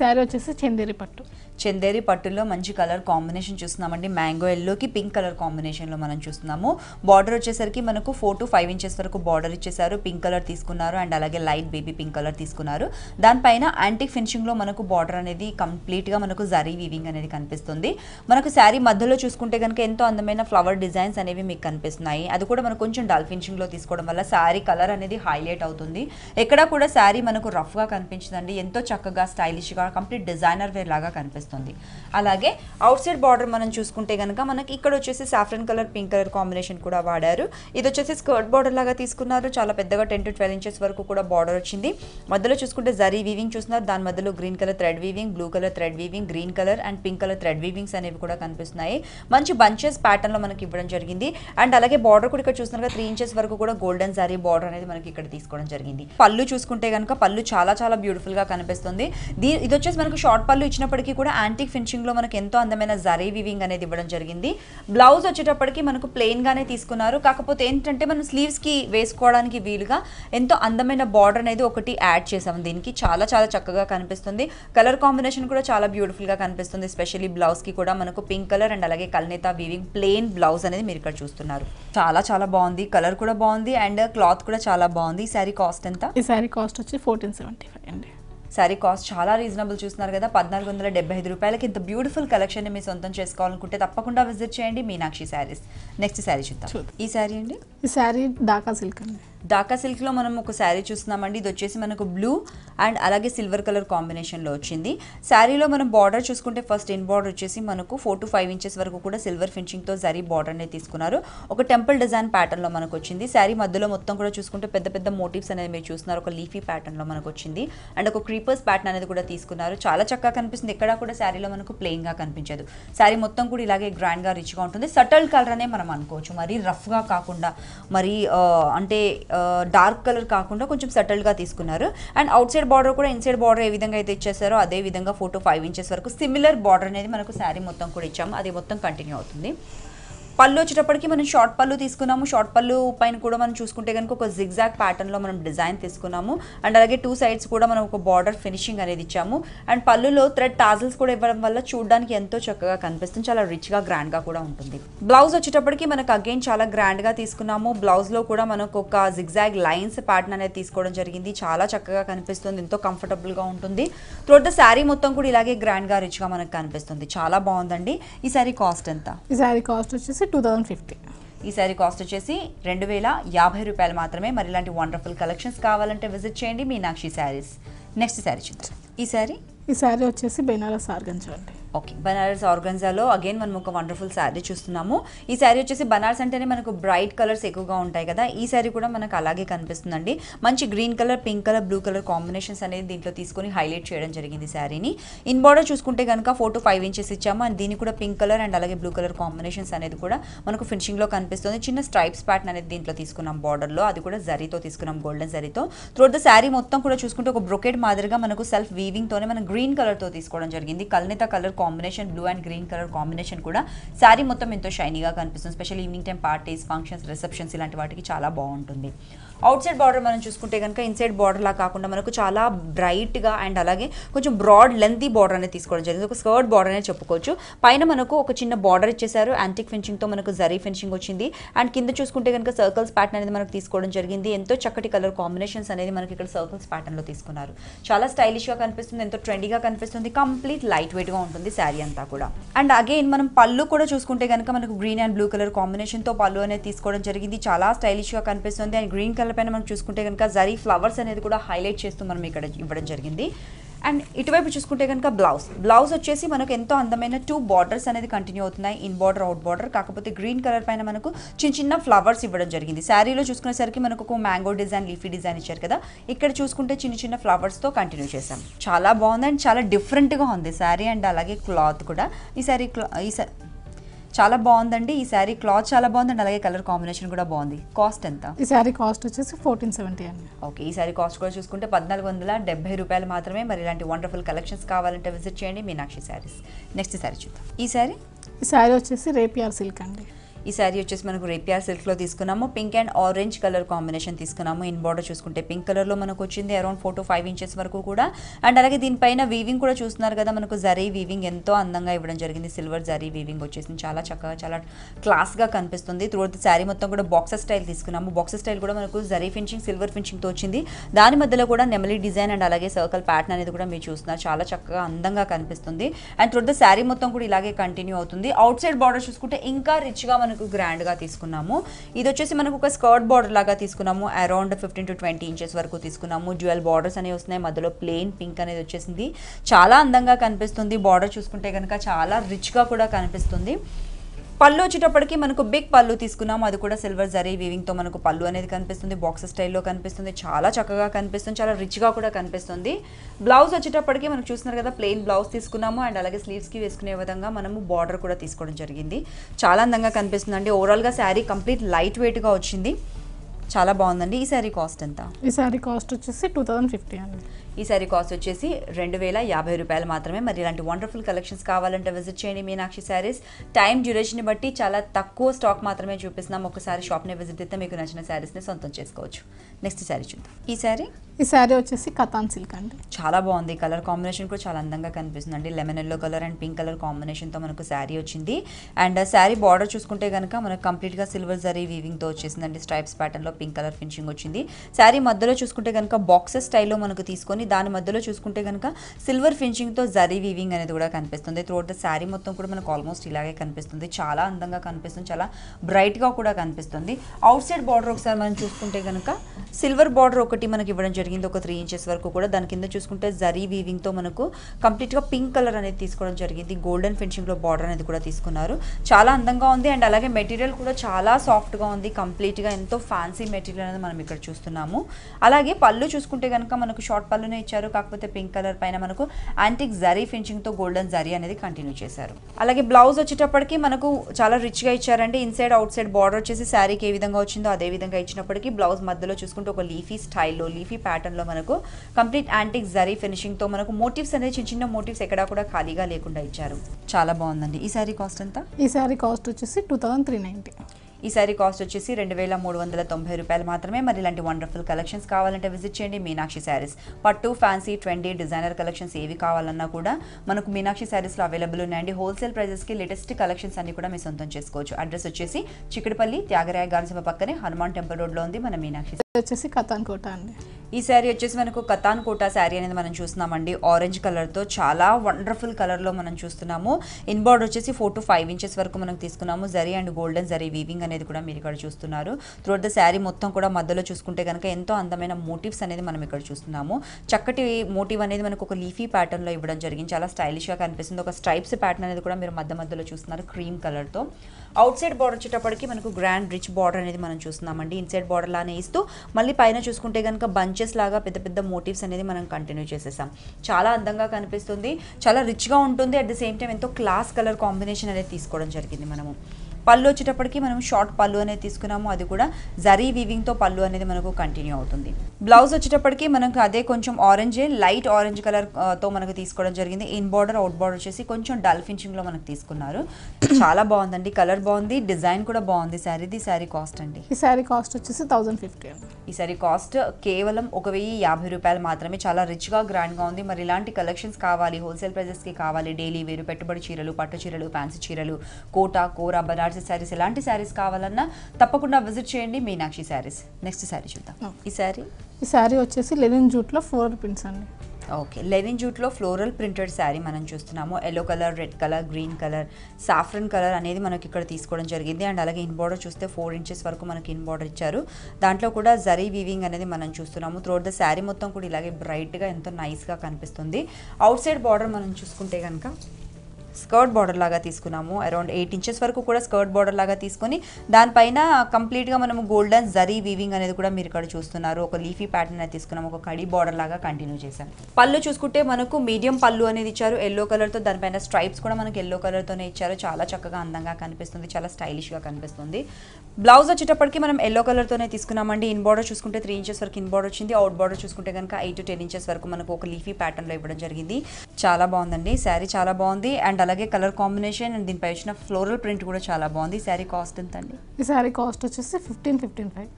శారీ వచ్చేసి చందేరి పట్టు చందేరి పట్టులో మంచి కలర్ కాంబినేషన్ చూస్తున్నామండి మ్యాంగో ఎల్లోకి పింక్ కలర్ కాంబినేషన్లో మనం చూస్తున్నాము బార్డర్ వచ్చేసరికి మనకు ఫోర్ టు ఫైవ్ ఇంచెస్ వరకు బార్డర్ ఇచ్చేసారు పింక్ కలర్ తీసుకున్నారు అండ్ అలాగే లైట్ బేబీ పింక్ కలర్ తీసుకున్నారు దానిపైన యాంటిక్ ఫినిషింగ్లో మనకు బార్డర్ అనేది కంప్లీట్గా మనకు జరీ వీవింగ్ అనేది కనిపిస్తుంది మనకు శారీ మధ్యలో చూసుకుంటే కనుక ఎంతో అందమైన ఫ్లవర్ డిజైన్స్ అనేవి మీకు కనిపిస్తున్నాయి అది కూడా మనకు కొంచెం డల్ ఫినిషింగ్లో తీసుకోవడం వల్ల శారీ కలర్ అనేది హైలైట్ అవుతుంది ఎక్కడా కూడా శారీ మనకు రఫ్గా కనిపించదండి ఎంతో చక్కగా స్టైలిష్గా కంప్లీట్ డిజైనర్ వేర్ లాగా కనిపిస్తుంది చేస్తుంది అలాగే అవుట్ సైడ్ బార్డర్ మనం చూసుకుంటే కనుక మనకి ఇక్కడ వచ్చేసి saffron colour pink colour combination కూడా వాడారు ఇది వచ్చేసి స్కర్ట్ బార్డర్ లాగా తీసుకున్నారు చాలా పెద్దగా టెన్ టు ట్వెల్వ్ ఇంచెస్ వరకు కూడా బార్డర్ వచ్చింది మధ్యలో చూసుకుంటే జరీ వీవింగ్ చూస్తున్నారు దాని మధ్యలో green colour thread weaving blue colour thread weaving green colour and pink colour thread weavings అనేవి కూడా కనిపిస్తున్నాయి మంచి బంచెస్ లో మనకి ఇవ్వడం జరిగింది అండ్ అలాగే బార్డర్ కూడా ఇక్కడ చూస్తున్నారు త్రీ ఇంచెస్ వరకు కూడా గోల్డెన్ జారీ బార్డర్ అనేది మనకి ఇక్కడ తీసుకోవడం జరిగింది పళ్ళు చూసుకుంటే కనుక పళ్ళు చాలా చాలా బ్యూటిఫుల్ గా కనిపిస్తుంది దీ ఇది వచ్చేసి మనకు షార్ట్ పళ్ళు ఇచ్చినప్పటికీ కూడా యాంటిక్ ఫినిషింగ్లో మనకు ఎంతో అందమైన జరీ వివింగ్ అనేది ఇవ్వడం జరిగింది బ్లౌజ్ వచ్చేటప్పటికి మనకు ప్లెయిన్గానే తీసుకున్నారు కాకపోతే ఏంటంటే మనం స్లీవ్స్కి వేసుకోవడానికి వీలుగా ఎంతో అందమైన బార్డర్ అనేది ఒకటి యాడ్ చేసాం దీనికి చాలా చాలా చక్కగా కనిపిస్తుంది కలర్ కాంబినేషన్ కూడా చాలా బ్యూటిఫుల్గా కనిపిస్తుంది స్పెషల్లీ బ్లౌజ్కి కూడా మనకు పింక్ కలర్ అండ్ అలాగే కల్నేత వీవింగ్ ప్లెయిన్ బ్లౌజ్ అనేది మీరు ఇక్కడ చూస్తున్నారు చాలా చాలా బాగుంది కలర్ కూడా బాగుంది అండ్ క్లాత్ కూడా చాలా బాగుంది ఈ శారీ కాస్ట్ ఎంత ఈ శారీ కాస్ట్ వచ్చి ఫోర్టీన్ సెవెంటీ ఫైవ్ అండి శారీ కాస్ట్ చాలా రీజనబుల్ చూస్తున్నారు కదా పద్నాలుగు వందల డెబ్బై ఐదు రూపాయలకి ఇంత బ్యూటిఫుల్ కలెక్షన్ని మీ సొంతం చేసుకోవాలనుకుంటే తప్పకుండా విజిట్ చేయండి మీనాక్షి శారీస్ నెక్స్ట్ శారీ చూద్దాం ఈ శారీ అండి ఈ శారీ దాకా సిల్క్ అండి డాకా సిల్క్లో మనం ఒక శారీ చూస్తున్నామండి ఇది వచ్చేసి మనకు బ్లూ అండ్ అలాగే సిల్వర్ కలర్ కాంబినేషన్లో వచ్చింది శారీలో మనం బార్డర్ చూసుకుంటే ఫస్ట్ ఇన్ బార్డర్ వచ్చేసి మనకు ఫోర్ టు ఫైవ్ ఇంచెస్ వరకు కూడా సిల్వర్ ఫినిషింగ్తో జరీ అనేది తీసుకున్నారు ఒక టెంపుల్ డిజైన్ లో మనకు వచ్చింది శారీ మధ్యలో మొత్తం కూడా చూసుకుంటే పెద్ద పెద్ద మోటివ్స్ అనేది మీరు చూస్తున్నారు ఒక లీఫీ లో మనకు వచ్చింది అండ్ ఒక క్రీపర్స్ ప్యాటర్న్ అనేది కూడా తీసుకున్నారు చాలా చక్కగా కనిపిస్తుంది ఎక్కడ కూడా శారీలో మనకు గా కనిపించదు శారీ మొత్తం కూడా ఇలాగే గ్రాండ్గా రిచ్గా ఉంటుంది సటల్ కలర్ అనే మనం అనుకోవచ్చు మరి రఫ్గా కాకుండా మరి అంటే డార్క్ కలర్ కాకుండా కొంచెం సెటిల్గా తీసుకున్నారు అండ్ అవుట్ సైడ్ బార్డర్ కూడా ఇన్సైడ్ బార్డర్ ఏ విధంగా అయితే ఇచ్చేసారో అదే విధంగా ఫోర్ టు ఫైవ్ ఇంచెస్ వరకు సిమిలర్ బార్డర్ అనేది మనకు శారీ మొత్తం కూడా ఇచ్చాము అది మొత్తం కంటిన్యూ అవుతుంది పళ్ళు వచ్చేటప్పటికి మనం షార్ట్ పళ్ళు తీసుకున్నాము షార్ట్ పళ్ళు పైన కూడా మనం చూసుకుంటే కనుక ఒక జిగ్జాగ్ ప్యాటర్న్ లో మనం డిజైన్ తీసుకున్నాము అండ్ అలాగే టూ సైడ్స్ కూడా మనం ఒక బార్డర్ ఫినిషింగ్ అనేది ఇచ్చాము అండ్ పళ్ళులో థ్రెడ్ టాజల్స్ కూడా ఇవ్వడం వల్ల చూడడానికి ఎంతో చక్కగా కనిపిస్తుంది చాలా రిచ్ గా గ్రాండ్ గా కూడా ఉంటుంది బ్లౌజ్ వచ్చేటప్పటికి మనకు అగైన్ చాలా గ్రాండ్ గా తీసుకున్నాము బ్లౌజ్ లో కూడా మనకు ఒక జిగ్జాగ్ లైన్స్ ప్యాటర్న్ అనేది తీసుకోవడం జరిగింది చాలా చక్కగా కనిపిస్తుంది ఎంతో కంఫర్టబుల్ గా ఉంటుంది త్రోట్ ద శారీ మొత్తం కూడా ఇలాగే గ్రాండ్ గా రిచ్ గా మనకు కనిపిస్తుంది చాలా బాగుందండి ఈ శారీ కాస్ట్ ఎంత ఈ శారీ కాస్ట్ వచ్చేసి వచ్చేసి టూ థౌజండ్ ఫిఫ్టీ ఈ శారీ కాస్ట్ వచ్చేసి రెండు వేల యాభై రూపాయలు మాత్రమే మరి ఇలాంటి వండర్ఫుల్ కలెక్షన్స్ కావాలంటే విజిట్ చేయండి మీనాక్షి శారీస్ నెక్స్ట్ శారీ చూద్దాం ఈ శారీ ఈ శారీ వచ్చేసి బెనారస్ ఆర్గంజ్ అండి ఓకే బనారస్ ఆర్గన్జాలో అగైన్ మనం ఒక వండర్ఫుల్ శారీ చూస్తున్నాము ఈ శారీ వచ్చేసి బనారస్ అంటేనే మనకు బ్రైట్ కలర్స్ ఎక్కువగా ఉంటాయి కదా ఈ శారీ కూడా మనకు అలాగే కనిపిస్తుందండి మంచి green colour pink colour blue colour combinations అనేది దీంట్లో తీసుకొని హైలైట్ చేయడం జరిగింది శారీని ఇన్ బార్డర్ చూసుకుంటే కనుక ఫోర్ టు ఫైవ్ ఇంచెస్ ఇచ్చాము అండ్ దీనికి కూడా పింక్ కలర్ అండ్ అలాగే బ్లూ కలర్ కాంబినేషన్స్ అనేది కూడా మనకు ఫినిషింగ్లో కనిపిస్తుంది చిన్న స్ట్రైప్స్ ప్యాటర్న్ అనేది దీంట్లో తీసుకున్నాం బార్డర్లో అది కూడా జరీతో తీసుకున్నాం గోల్డెన్ జరీతో త్రో ద శారీ మొత్తం కూడా చూసుకుంటే ఒక బ్రొకెట్ మాదిరిగా మనకు సెల్ఫ్ వీవింగ్తోనే మనం గ్రీన్ కలర్తో తీసుకోవడం జరిగింది కల్నేత colour combination blue and green colour combination కూడా శారీ మొత్తం ఎంతో షైనీగా కనిపిస్తుంది special evening time parties functions receptions ఇలాంటి వాటికి చాలా బాగుంటుంది అవుట్ సైడ్ బార్డర్ మనం చూసుకుంటే కనుక ఇన్సైడ్ లా కాకుండా మనకు చాలా బ్రైట్ గా అండ్ అలాగే కొంచెం బ్రాడ్ లెంతీ బార్డర్ అనేది తీసుకోవడం జరిగింది ఒక స్కర్ట్ బార్డర్ అనేది చెప్పుకోవచ్చు పైన మనకు ఒక చిన్న బార్డర్ ఇచ్చేసారు యాంటిక్ ఫినిషింగ్ తో మనకు జరీ ఫినిషింగ్ వచ్చింది అండ్ కింద చూసుకుంటే కనుక సర్కిల్స్ ప్యాటర్న్ అనేది మనకు తీసుకోవడం జరిగింది ఎంతో చక్కటి కలర్ కాంబినేషన్స్ అనేది మనకి ఇక్కడ సర్కిల్స్ లో తీసుకున్నారు చాలా స్టైలిష్ గా కనిపిస్తుంది ఎంతో ట్రెండీగా కనిపిస్తుంది కంప్లీట్ లైట్ వెయిట్ గా ఉంటుంది శారీ అంతా కూడా అండ్ అగైన్ మనం పళ్ళు కూడా చూసుకుంటే కనుక మనకు green and blue colour combination తో పళ్ళు అనేది తీసుకోవడం జరిగింది చాలా స్టైలిష్ గా కనిపిస్తుంది అండ్ గ్రీన్ కలర్ పైన మనం చూసుకుంటే కనుక జరీ ఫ్లవర్స్ అనేది కూడా హైలైట్ చేస్తూ మనం ఇక్కడ ఇవ్వడం జరిగింది అండ్ ఇటువైపు చూసుకుంటే కనుక బ్లౌజ్ బ్లౌజ్ వచ్చేసి మనకు ఎంతో అందమైన టూ బార్డర్స్ అనేది కంటిన్యూ అవుతున్నాయి ఇన్ బార్డర్ అవుట్ బార్డర్ కాకపోతే గ్రీన్ కలర్ పైన మనకు చిన్న చిన్న ఫ్లవర్స్ ఇవ్వడం జరిగింది శారీలో చూసుకునేసరికి మనకు ఒక మ్యాంగో డిజైన్ లీఫీ డిజైన్ ఇచ్చారు కదా ఇక్కడ చూసుకుంటే చిన్న చిన్న ఫ్లవర్స్తో కంటిన్యూ చేశాం చాలా బాగుంది అండ్ చాలా డిఫరెంట్గా ఉంది శారీ అండ్ అలాగే క్లాత్ కూడా ఈ శారీ క్లా ఈ చాలా బాగుందండి ఈ శారీ క్లాత్ చాలా బాగుందండి అలాగే కలర్ కాంబినేషన్ కూడా బాగుంది కాస్ట్ ఎంత ఈ శారీ కాస్ట్ వచ్చేసి ఫోర్టీన్ సెవెంటీ అండి ఓకే ఈ శారీ కాస్ట్ కూడా చూసుకుంటే పద్నాలుగు వందల డెబ్బై రూపాయలు మాత్రమే మరి ఇలాంటి వండర్ఫుల్ కలెక్షన్స్ కావాలంటే విజిట్ చేయండి మీనాక్షి శారీస్ నెక్స్ట్ శారీ చూద్దాం ఈ శారీ ఈ శారీ వచ్చేసి రేపియార్ సిల్క్ అండి ఈ శారీ వచ్చేసి మనకు రేపియా సిల్క్లో తీసుకున్నాము pink and orange colour combination తీసుకున్నాము ఇన్ బార్డర్ చూసుకుంటే పింక్ కలర్లో మనకు వచ్చింది around four to five inches వరకు కూడా అండ్ అలాగే దీనిపైన వీవింగ్ కూడా చూస్తున్నారు కదా మనకు జరీ వీవింగ్ ఎంతో అందంగా ఇవ్వడం జరిగింది సిల్వర్ జరీ వీవింగ్ వచ్చేసి చాలా చక్కగా చాలా క్లాస్గా కనిపిస్తుంది త్రూఅవుట్ శారీ మొత్తం కూడా బాక్సెస్ స్టైల్ తీసుకున్నాము బాక్సెస్ స్టైల్ కూడా మనకు జరీ ఫినిషింగ్ సిల్వర్ ఫినిషింగ్తో వచ్చింది దాని మధ్యలో కూడా నెమలి డిజైన్ అండ్ అలాగే సర్కిల్ ప్యాటర్న్ అనేది కూడా మీరు చూస్తున్నారు చాలా చక్కగా అందంగా కనిపిస్తుంది అండ్ ద శారీ మొత్తం కూడా ఇలాగే కంటిన్యూ అవుతుంది అవుట్ సైడ్ బార్డర్ చూసుకుంటే ఇంకా రిచ్గా మనకు మనకు గ్రాండ్గా తీసుకున్నాము ఇది వచ్చేసి మనకు ఒక స్కర్ట్ బార్డర్ లాగా తీసుకున్నాము around fifteen to twenty inches వరకు తీసుకున్నాము జ్యువెల్ బార్డర్స్ అనేవి వస్తున్నాయి మధ్యలో ప్లెయిన్ పింక్ అనేది వచ్చేసింది చాలా అందంగా కనిపిస్తుంది బార్డర్ చూసుకుంటే కనుక చాలా రిచ్గా కూడా కనిపిస్తుంది పళ్ళు వచ్చేటప్పటికి మనకు బిగ్ పళ్ళు తీసుకున్నాం అది కూడా సిల్వర్ జరీ తో మనకు పళ్ళు అనేది కనిపిస్తుంది బాక్స్ స్టైల్లో కనిపిస్తుంది చాలా చక్కగా కనిపిస్తుంది చాలా రిచ్గా కూడా కనిపిస్తుంది బ్లౌజ్ వచ్చేటప్పటికి మనకు చూస్తున్నారు కదా ప్లెయిన్ బ్లౌజ్ తీసుకున్నాము అండ్ అలాగే స్లీవ్స్కి వేసుకునే విధంగా మనము బార్డర్ కూడా తీసుకోవడం జరిగింది చాలా అందంగా కనిపిస్తుంది అండి ఓవరాల్గా శారీ కంప్లీట్ లైట్ వెయిట్గా వచ్చింది చాలా బాగుందండి ఈ శారీ కాస్ట్ ఎంత ఈ శారీ కాస్ట్ వచ్చేసి టూ థౌసండ్ ఫిఫ్టీ అండి ఈ సారీ కాస్ట్ వచ్చేసి రెండు వేల యాభై రూపాయలు మాత్రమే మరి ఇలాంటి వండర్ఫుల్ కలెక్షన్స్ కావాలంటే విజిట్ చేయండి మీనాక్షి శారీస్ టైం డ్యూరేషన్ బట్టి చాలా తక్కువ స్టాక్ మాత్రమే చూపిస్తున్నాం ఒకసారి షాప్ని విజిట్ అయితే మీకు నచ్చిన శారీస్ని సొంతం చేసుకోవచ్చు నెక్స్ట్ శారీ చూద్దాం ఈ శారీ ఈ శారీ వచ్చేసి కథాన్ సిల్క్ అండి చాలా బాగుంది కలర్ కాంబినేషన్ కూడా చాలా అందంగా కనిపిస్తుంది అండి lemon yellow colour and pink colour కాంబినేషన్తో మనకు శారీ వచ్చింది అండ్ శారీ బార్డర్ చూసుకుంటే కనుక మనకు కంప్లీట్గా సిల్వర్ జరీ వీవింగ్తో వచ్చేసిందండి స్ట్రైప్స్ ప్యాటర్న్లో పింక్ కలర్ ఫినిషింగ్ వచ్చింది శారీ మధ్యలో చూసుకుంటే కనుక బాక్సెస్ స్టైల్లో మనకు తీసుకొని ఉంటుంది దాని మధ్యలో చూసుకుంటే కనుక సిల్వర్ ఫినిషింగ్తో జరీ వీవింగ్ అనేది కూడా కనిపిస్తుంది త్రోట్ ద శారీ మొత్తం కూడా మనకు ఆల్మోస్ట్ ఇలాగే కనిపిస్తుంది చాలా అందంగా కనిపిస్తుంది చాలా బ్రైట్గా కూడా కనిపిస్తుంది అవుట్ సైడ్ బార్డర్ ఒకసారి మనం చూసుకుంటే కనుక సిల్వర్ బార్డర్ ఒకటి మనకి ఇవ్వడం జరిగింది ఒక త్రీ ఇంచెస్ వరకు కూడా దాని కింద చూసుకుంటే జరీ వీవింగ్తో మనకు కంప్లీట్గా పింక్ కలర్ అనేది తీసుకోవడం జరిగింది గోల్డెన్ ఫినిషింగ్లో బార్డర్ అనేది కూడా తీసుకున్నారు చాలా అందంగా ఉంది అండ్ అలాగే మెటీరియల్ కూడా చాలా సాఫ్ట్గా ఉంది కంప్లీట్గా ఎంతో ఫ్యాన్సీ మెటీరియల్ అనేది మనం ఇక్కడ చూస్తున్నాము అలాగే పళ్ళు చూసుకుంటే కనుక మనకు షార్ట్ పళ్ళు పింక్లోనే ఇచ్చారు కాకపోతే పింక్ కలర్ పైన మనకు యాంటిక్ జరీ ఫినిషింగ్తో గోల్డెన్ జరీ అనేది కంటిన్యూ చేశారు అలాగే బ్లౌజ్ వచ్చేటప్పటికి మనకు చాలా రిచ్గా ఇచ్చారండి ఇన్సైడ్ అవుట్ సైడ్ బార్డర్ వచ్చేసి శారీకి ఏ విధంగా వచ్చిందో అదే విధంగా ఇచ్చినప్పటికీ బ్లౌజ్ మధ్యలో చూసుకుంటే ఒక లీఫీ స్టైల్లో లీఫీ ప్యాటర్న్లో మనకు కంప్లీట్ యాంటిక్ జరీ తో మనకు మోటివ్స్ అనేది చిన్న చిన్న మోటివ్స్ ఎక్కడా కూడా ఖాళీగా లేకుండా ఇచ్చారు చాలా బాగుందండి ఈ శారీ కాస్ట్ ఎంత ఈ శారీ కాస్ట్ వచ్చేసి టూ థౌసండ్ త్రీ నైంటీ ఈ సారీ కాస్ట్ వచ్చేసి రెండు వేల మూడు వందల తొంభై రూపాయలు మాత్రమే మరి ఇలాంటి వండర్ఫుల్ కలెక్షన్స్ కావాలంటే విజిట్ చేయండి మీనాక్షి శారీస్ పట్టు ఫ్యాన్సీ ట్రెండీ డిజైనర్ కలెక్షన్స్ ఏవి కావాలన్నా కూడా మనకు మీనాక్షి శారీస్లో అవైలబుల్ ఉన్నాయండి హోల్సేల్ ప్రైజెస్కి లేటెస్ట్ కలెక్షన్స్ అన్ని కూడా మీ సొంతం చేసుకోవచ్చు అడ్రస్ వచ్చేసి చిక్కడపల్లి త్యాగరాయ గార్జమ పక్కనే హనుమాన్ టెంపుల్ రోడ్లో ఉంది మన మీనాక్షి వచ్చేసి కథాన్ కోట అండి ఈ శారీ వచ్చేసి మనకు కతాన్ కోటా శారీ అనేది మనం చూస్తున్నామండి ఆరెంజ్ కలర్తో చాలా వండర్ఫుల్ కలర్లో మనం చూస్తున్నాము ఇన్ బార్డర్ వచ్చేసి ఫోర్ టు ఫైవ్ ఇంచెస్ వరకు మనం తీసుకున్నాము zari and golden zari weaving అనేది కూడా మీరు ఇక్కడ చూస్తున్నారు త్రూట్ ద శారీ మొత్తం కూడా మధ్యలో చూసుకుంటే కనుక ఎంతో అందమైన మోటివ్స్ అనేది మనం ఇక్కడ చూస్తున్నాము చక్కటి మోటివ్ అనేది మనకు ఒక లీఫీ ప్యాటర్న్లో ఇవ్వడం జరిగింది చాలా స్టైలిష్గా కనిపిస్తుంది ఒక స్ట్రైప్స్ ప్యాటర్న్ అనేది కూడా మీరు మధ్య మధ్యలో చూస్తున్నారు క్రీమ్ కలర్తో అవుట్ సైడ్ బార్డర్ వచ్చేటప్పటికి మనకు గ్రాండ్ రిచ్ బార్డర్ అనేది మనం చూస్తున్నామండి ఇన్సైడ్ బార్డర్ లానే ఇస్తూ మళ్ళీ పైన చూసుకుంటే కనుక బంచెస్ లాగా పెద్ద పెద్ద మోటివ్స్ అనేది మనం కంటిన్యూ చేసేసాం చాలా అందంగా కనిపిస్తుంది చాలా రిచ్గా ఉంటుంది అట్ ద సేమ్ టైం ఎంతో క్లాస్ కలర్ కాంబినేషన్ అనేది తీసుకోవడం జరిగింది మనము పళ్ళు వచ్చేటప్పటికి మనం షార్ట్ పళ్ళు అనేది తీసుకున్నాము అది కూడా జరీ తో పళ్ళు అనేది మనకు కంటిన్యూ అవుతుంది బ్లౌజ్ వచ్చేటప్పటికి మనకు అదే కొంచెం ఆరెంజ్ లైట్ ఆరెంజ్ కలర్ తో మనకు తీసుకోవడం జరిగింది ఇన్ బార్డర్ అవుట్ బార్డర్ వచ్చేసి కొంచెం డల్ లో మనకు తీసుకున్నారు చాలా బాగుందండి కలర్ బాగుంది డిజైన్ కూడా బాగుంది శారీది శారీ కాస్ట్ అండి ఈ శారీ కాస్ట్ వచ్చేసి థౌసండ్ ఫిఫ్టీ ఈ శారీ కాస్ట్ కేవలం ఒక వెయ్యి యాభై రూపాయలు మాత్రమే చాలా రిచ్గా గా ఉంది మరి ఇలాంటి కలెక్షన్స్ కావాలి హోల్సేల్ ప్రైజెస్ కి కావాలి డైలీ వేరు పెట్టుబడి చీరలు పట్టు చీరలు ఫ్యాన్సీ చీరలు కోటా కోరా బనార్ ఫ్యాన్సీ శారీస్ ఎలాంటి శారీస్ కావాలన్నా తప్పకుండా విజిట్ చేయండి మీనాక్షి శారీస్ నెక్స్ట్ శారీ చూద్దాం ఈ శారీ ఈ శారీ వచ్చేసి లెనిన్ జూట్లో ఫోర్ పిన్స్ అండి ఓకే లెనిన్ జూట్లో ఫ్లోరల్ ప్రింటెడ్ శారీ మనం చూస్తున్నాము yellow colour red colour green colour saffron colour అనేది మనకి ఇక్కడ తీసుకోవడం జరిగింది అండ్ అలాగే ఇన్ బార్డర్ చూస్తే ఫోర్ ఇంచెస్ వరకు మనకి ఇన్ బార్డర్ ఇచ్చారు దాంట్లో కూడా జరీ వీవింగ్ అనేది మనం చూస్తున్నాము త్రోట్ ద శారీ మొత్తం కూడా ఇలాగే బ్రైట్గా ఎంతో నైస్గా కనిపిస్తుంది అవుట్ సైడ్ బార్డర్ మనం చూసుకుంటే కనుక స్కర్ట్ బార్డర్ లాగా తీసుకున్నాము అరౌండ్ ఎయిట్ ఇంచెస్ వరకు కూడా స్కర్ట్ బార్డర్ లాగా తీసుకొని దానిపైన కంప్లీట్గా మనము గోల్డెన్ జరీ వీవింగ్ అనేది కూడా మీరు ఇక్కడ చూస్తున్నారు ఒక లీఫీ ప్యాటర్న్ అయితే తీసుకున్నాము ఒక కడి బార్డర్ లాగా కంటిన్యూ చేశాం పళ్ళు చూసుకుంటే మనకు మీడియం పళ్ళు అనేది ఇచ్చారు ఎల్లో కలర్తో దానిపైన స్ట్రైప్స్ కూడా మనకు ఎల్లో కలర్తోనే ఇచ్చారు చాలా చక్కగా అందంగా కనిపిస్తుంది చాలా స్టైలిష్గా కనిపిస్తుంది బ్లౌజ్ వచ్చేటప్పటికి మనం ఎల్లో కలర్తోనే తీసుకున్నామండి ఇన్ బార్డర్ చూసుకుంటే త్రీ ఇంచెస్ వరకు ఇన్ బార్డర్ వచ్చింది అవుట్ బార్డర్ చూసుకుంటే కనుక ఎయిట్ టు టెన్ ఇంచెస్ వరకు మనకు ఒక లీఫీ ప్యాటర్న్లో ఇవ్వడం జరిగింది చాలా బాగుందండి శారీ చాలా బాగుంది అండ్ అలాగే కలర్ కాంబినేషన్ అండ్ దీనిపై వచ్చిన ఫ్లోరల్ ప్రింట్ కూడా చాలా బాగుంది శారీ కాస్ట్ ఎంత అండి ఈ శారీ కాస్ట్ వచ్చేసి fifteen fifteen five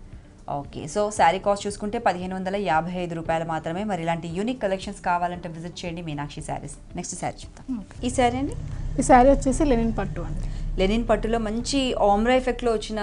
okay so sari cost చూసుకుంటే పదిహేను వందల యాభై ఐదు రూపాయలు మాత్రమే మరి ఇలాంటి యూనిక్ కలెక్షన్స్ కావాలంటే విజిట్ చేయండి మీనాక్షి శారీస్ నెక్స్ట్ శారీ చెప్తాం ఈ శారీ అండి ఈ శారీ వచ్చేసి లెనిన్ పట్టు అండి లెనిన్ పట్టులో మంచి ఆమ్రా ఎఫెక్ట్లో వచ్చిన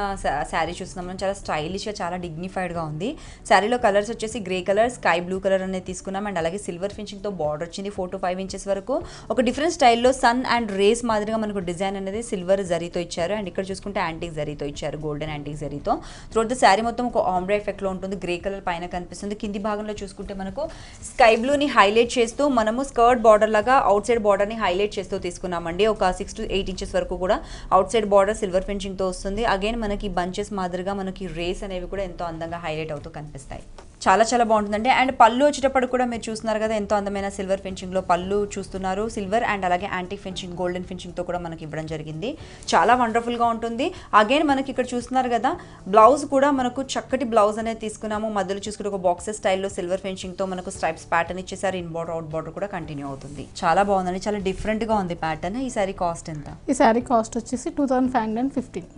శారీ చూస్తున్నాం మనం చాలా స్టైలిష్గా చాలా డిగ్నిఫైడ్గా ఉంది శారీలో కలర్స్ వచ్చేసి grey colour sky blue colour అనేది తీసుకున్నాం అండ్ అలాగే సిల్వర్ ఫినిషింగ్తో బార్డర్ వచ్చింది ఫోర్ టు ఫైవ్ ఇంచెస్ వరకు ఒక డిఫరెంట్ స్టైల్లో సన్ అండ్ రేస్ మాదిరిగా మనకు డిజైన్ అనేది సిల్వర్ జరీతో ఇచ్చారు అండ్ ఇక్కడ చూసుకుంటే యాంటిక్ జరీతో ఇచ్చారు గోల్డెన్ యాంటిక్ జరీతో త్రోట్ ద శారీ మొత్తం ఒక ఆమ్రా ఎఫెక్ట్లో ఉంటుంది గ్రే కలర్ పైన కనిపిస్తుంది కింది భాగంలో చూసుకుంటే మనకు స్కై బ్లూని హైలైట్ చేస్తూ మనము స్కర్ట్ బార్డర్ లాగా అవుట్ సైడ్ బార్డర్ని హైలైట్ చేస్తూ తీసుకున్నామండి ఒక సిక్స్ టు ఎయిట్ ఇంచెస్ వరకు కూడా అవుట్ సైడ్ బార్డర్ సిల్వర్ ఫినిషింగ్తో వస్తుంది అగైన్ మనకి బంచెస్ మాదిరిగా మనకి రేస్ అనేవి కూడా ఎంతో అందంగా హైలైట్ అవుతూ కనిపిస్తాయి చాలా చాలా బాగుంటుందండి అండ్ పళ్ళు వచ్చేటప్పుడు కూడా మీరు చూస్తున్నారు కదా ఎంతో అందమైన సిల్వర్ ఫెంచింగ్లో పళ్ళు చూస్తున్నారు సిల్వర్ అండ్ అలాగే యాంటిక్ ఫెంచింగ్ గోల్డెన్ ఫెంచింగ్తో కూడా మనకి ఇవ్వడం జరిగింది చాలా వండర్ఫుల్గా ఉంటుంది అగైన్ మనకి ఇక్కడ చూస్తున్నారు కదా బ్లౌజ్ కూడా మనకు చక్కటి బ్లౌజ్ అనేది తీసుకున్నాము మధ్యలో చూసుకుంటే ఒక బాక్సెస్ స్టైల్లో సిల్వర్ ఫెంచింగ్తో మనకు స్ట్రైప్స్ ప్యాటర్న్ ఇచ్చేసారు ఇన్ బోర్డర్ అవుట్ బోర్డర్ కూడా కంటిన్యూ అవుతుంది చాలా బాగుందండి చాలా డిఫరెంట్గా ఉంది ప్యాటర్న్ ఈ సారీ కాస్ట్ ఎంత ఈ సారీ కాస్ట్ వచ్చేసి two thousand five hundred fifteen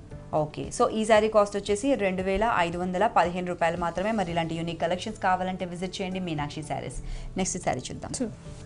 okay so ఈ శారీ కాస్ట్ వచ్చేసి రెండు వేల ఐదు వందల పదిహేను రూపాయలు మాత్రమే మరి ఇలాంటి యూనిక్ కలెక్షన్స్ కావాలంటే విజిట్ చేయండి మీనాక్షి శారీస్ నెక్స్ట్ శారీ చూద్దాం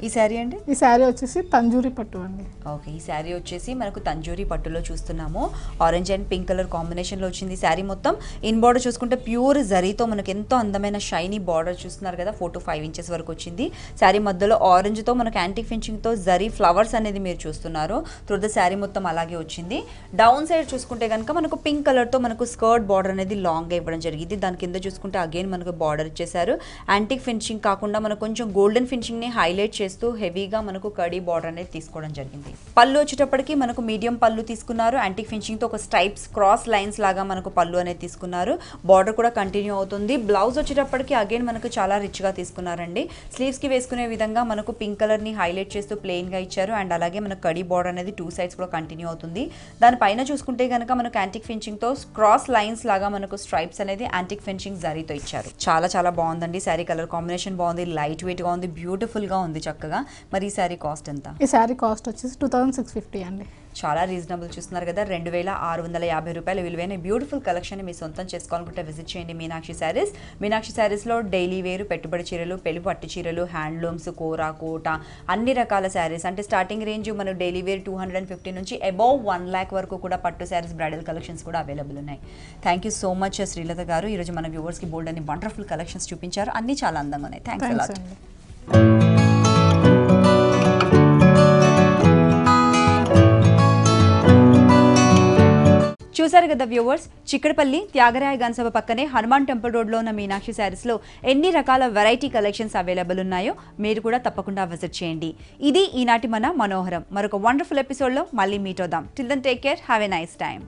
ఈ శారీ అండి ఈ శారీ వచ్చేసి తంజూరి పట్టు అండి ఓకే ఈ శారీ వచ్చేసి మనకు తంజూరి పట్టులో చూస్తున్నాము ఆరెంజ్ అండ్ పింక్ కలర్ కాంబినేషన్లో వచ్చింది శారీ మొత్తం ఇన్ బార్డర్ చూసుకుంటే ప్యూర్ జరీతో మనకు ఎంతో అందమైన షైనీ బార్డర్ చూస్తున్నారు కదా ఫోర్ టు ఫైవ్ ఇంచెస్ వరకు వచ్చింది శారీ మధ్యలో ఆరెంజ్తో మనకు యాంటిక్ ఫినిషింగ్తో జరీ ఫ్లవర్స్ అనేది మీరు చూస్తున్నారు త్రుద ద శారీ మొత్తం అలాగే వచ్చింది డౌన్ సైడ్ చూసుకుంటే కనుక మనకు పింక్ కలర్తో మనకు స్కర్ట్ బార్డర్ అనేది లాంగ్ ఇవ్వడం జరిగింది దాని కింద చూసుకుంటే అగైన్ మనకు బార్డర్ ఇచ్చేసారు యాంటిక్ ఫినిషింగ్ కాకుండా మనకు కొంచెం గోల్డెన్ ఫినిషింగ్ని హైలైట్ చేస్తూ హెవీగా మనకు కడీ బార్డర్ అనేది తీసుకోవడం జరిగింది పళ్ళు వచ్చేటప్పటికి మనకు మీడియం పళ్ళు తీసుకున్నారు యాంటిక్ ఫినిషింగ్తో ఒక స్టైప్స్ క్రాస్ లైన్స్ లాగా మనకు పళ్ళు అనేది తీసుకున్నారు బార్డర్ కూడా కంటిన్యూ అవుతుంది బ్లౌజ్ వచ్చేటప్పటికి అగైన్ మనకు చాలా రిచ్గా తీసుకున్నారండి స్లీవ్స్కి వేసుకునే విధంగా మనకు పింక్ కలర్ని హైలైట్ చేస్తూ ప్లెయిన్గా ఇచ్చారు అండ్ అలాగే మనకు కడీ బార్డర్ అనేది టూ సైడ్స్ కూడా కంటిన్యూ అవుతుంది దానిపైన చూసుకుంటే కనుక మనకు యాంటిక్ తో క్రాస్ లైన్స్ లాగా మనకు స్ట్రైప్స్ అనేది యాంటిక్ ఫినిషింగ్ జరీతో ఇచ్చారు చాలా చాలా బాగుందండి శారీ కలర్ కాంబినేషన్ బాగుంది లైట్ వెయిట్ గా ఉంది బ్యూటిఫుల్ గా ఉంది చక్కగా మరి ఈ శారీ కాస్ట్ ఎంత ఈ శారీ కాస్ట్ వచ్చేసి టూ థౌసండ్ సిక్స్ ఫిఫ్టీ అండి చాలా రీజనబుల్ చూస్తున్నారు కదా రెండు వేల ఆరు వందల యాభై రూపాయల విలువైన బ్యూటిఫుల్ కలెక్షన్ మీ సొంతం చేసుకోవాలనుకుంటే విజిట్ చేయండి మీనాక్షి శారీస్ మీనాక్షి శారీస్లో డైలీ వేరు పెట్టుబడి చీరలు పెళ్లి పట్టు చీరలు హ్యాండ్లూమ్స్ కూర కోట అన్ని రకాల శారీస్ అంటే స్టార్టింగ్ రేంజ్ మనం daily wear two hundred and fifty నుంచి అబౌవ్ వన్ ల్యాక్ వరకు కూడా పట్టు శారీస్ బ్రైడల్ కలెక్షన్స్ కూడా అవైలబుల్ ఉన్నాయి thank you so much Srilatha గారు ఈరోజు మన వ్యూవర్స్కి బోల్డ్ అని వండర్ఫుల్ కలెక్షన్స్ చూపించారు అన్ని చాలా అందంగా ఉన్నాయి థ్యాంక్స్ యూ చూశారు కదా వ్యూవర్స్ చిక్కడపల్లి త్యాగరాయ గన్సభ పక్కనే హనుమాన్ టెంపుల్ రోడ్లో ఉన్న మీనాక్షి శారీస్లో ఎన్ని రకాల వెరైటీ కలెక్షన్స్ అవైలబుల్ ఉన్నాయో మీరు కూడా తప్పకుండా విజిట్ చేయండి ఇది ఈనాటి మన మనోహరం మరొక వండర్ఫుల్ ఎపిసోడ్లో మళ్ళీ మీట్ అవుదాం till then take care have a nice time